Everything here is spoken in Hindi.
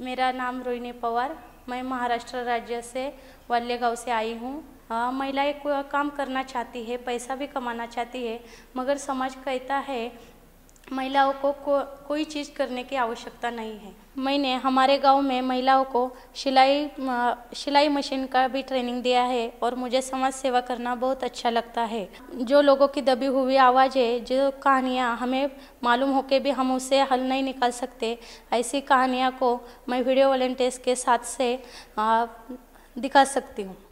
मेरा नाम रोहिणी पवार मैं महाराष्ट्र राज्य से वाले गाँव से आई हूँ महिलाएं काम करना चाहती है पैसा भी कमाना चाहती है मगर समाज कहता है महिलाओं को, को कोई चीज़ करने की आवश्यकता नहीं है मैंने हमारे गांव में महिलाओं को सिलाई सिलाई मशीन का भी ट्रेनिंग दिया है और मुझे समाज सेवा करना बहुत अच्छा लगता है जो लोगों की दबी हुई आवाज है जो कहानियाँ हमें मालूम हो के भी हम उसे हल नहीं निकाल सकते ऐसी कहानियाँ को मैं वीडियो वॉलेंटियर्स के साथ से आ, दिखा सकती हूँ